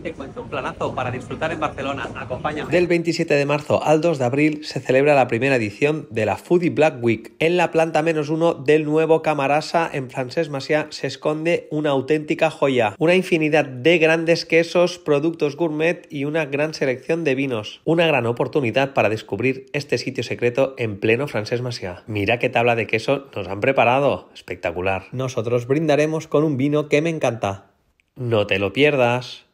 te cuento un planazo para disfrutar en Barcelona. Acompáñame. Del 27 de marzo al 2 de abril se celebra la primera edición de la Foodie Black Week. En la planta menos uno del nuevo Camarasa en Francés Masia se esconde una auténtica joya. Una infinidad de grandes quesos, productos gourmet y una gran selección de vinos. Una gran oportunidad para descubrir este sitio secreto en pleno Francés Masia. Mira qué tabla de queso nos han preparado. Espectacular. Nosotros brindaremos con un vino que me encanta. No te lo pierdas.